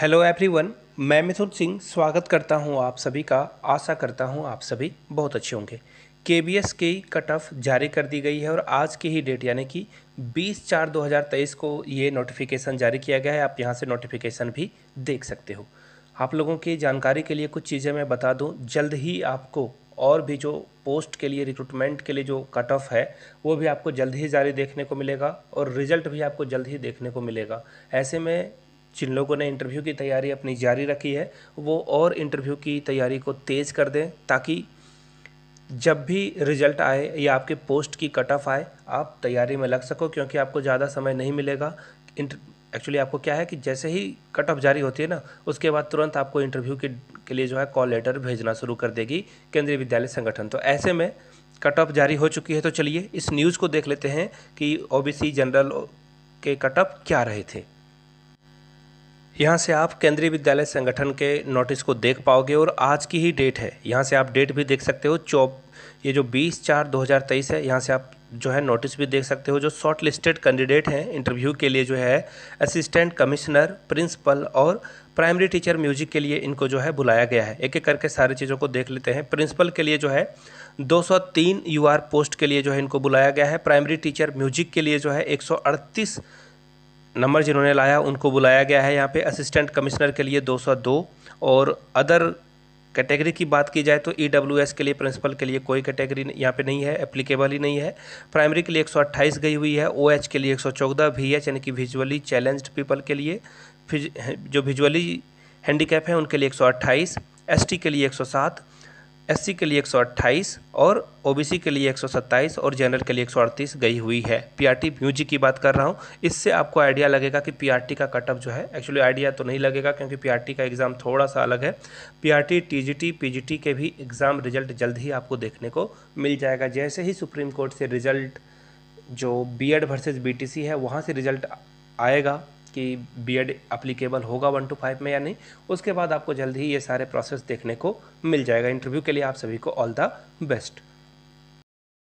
hello everyone मैं मिथुन सिंह स्वागत करता हूं आप सभी का आशा करता हूं आप सभी बहुत अच्छे होंगे के बी एस की कट ऑफ जारी कर दी गई है और आज की ही डेट यानी कि 20 चार 2023 को ये नोटिफिकेशन जारी किया गया है आप यहां से नोटिफिकेशन भी देख सकते हो आप लोगों की जानकारी के लिए कुछ चीज़ें मैं बता दूँ जल्द ही आपको और भी जो पोस्ट के लिए रिक्रूटमेंट के लिए जो कट ऑफ है वो भी आपको जल्द ही जारी देखने को मिलेगा और रिजल्ट भी आपको जल्द ही देखने को मिलेगा ऐसे में जिन लोगों ने इंटरव्यू की तैयारी अपनी जारी रखी है वो और इंटरव्यू की तैयारी को तेज़ कर दें ताकि जब भी रिजल्ट आए या आपके पोस्ट की कट ऑफ आए आप तैयारी में लग सको क्योंकि आपको ज़्यादा समय नहीं मिलेगा एक्चुअली आपको क्या है कि जैसे ही कट ऑफ जारी होती है ना उसके बाद तुरंत आपको इंटरव्यू के के लिए जो है कॉल लेटर भेजना शुरू कर देगी केंद्रीय विद्यालय संगठन तो ऐसे में कट ऑफ जारी हो चुकी है तो चलिए इस न्यूज़ को देख लेते हैं कि ओबीसी जनरल के कट ऑफ क्या रहे थे यहाँ से आप केंद्रीय विद्यालय संगठन के नोटिस को देख पाओगे और आज की ही डेट है यहाँ से आप डेट भी देख सकते हो चौ ये जो 20 चार 2023 है यहाँ से आप जो है नोटिस भी देख सकते हो जो शॉर्ट लिस्टेड कैंडिडेट हैं इंटरव्यू के लिए जो है असिस्टेंट कमिश्नर प्रिंसिपल और प्राइमरी टीचर म्यूजिक के लिए इनको जो है बुलाया गया है एक एक करके सारी चीज़ों को देख लेते हैं प्रिंसिपल के लिए जो है 203 यूआर पोस्ट के लिए जो है इनको बुलाया गया है प्राइमरी टीचर म्यूजिक के लिए जो है एक नंबर जिन्होंने लाया उनको बुलाया गया है यहाँ पे असिस्टेंट कमिश्नर के लिए 202 और अदर कैटेगरी की बात की जाए तो ई e के लिए प्रिंसिपल के लिए कोई कैटेगरी यहाँ पे नहीं है एप्लीकेबल ही नहीं है प्राइमरी के लिए 128 गई हुई है ओ OH के लिए एक सौ चौदह वी एच यानी कि विजुअली चैलेंज्ड पीपल के लिए जो विजुअली हैंडीकैप है उनके लिए एक सौ अट्ठाईस एस के लिए एक सौ सात एस के लिए 128 और ओ के लिए 127 और जनरल के लिए 138 गई हुई है पी यूजी की बात कर रहा हूँ इससे आपको आइडिया लगेगा कि पी का कटअप जो है एक्चुअली आइडिया तो नहीं लगेगा क्योंकि पी का एग्ज़ाम थोड़ा सा अलग है पी टीजीटी पीजीटी के भी एग्ज़ाम रिजल्ट जल्द ही आपको देखने को मिल जाएगा जैसे ही सुप्रीम कोर्ट से रिजल्ट जो बी एड वर्सेज बी है वहाँ से रिजल्ट आएगा कि एड अप्लीकेबल होगा वन टू फाइव में या नहीं उसके बाद आपको जल्द ही ये सारे प्रोसेस देखने को मिल जाएगा इंटरव्यू के लिए आप सभी को ऑल द बेस्ट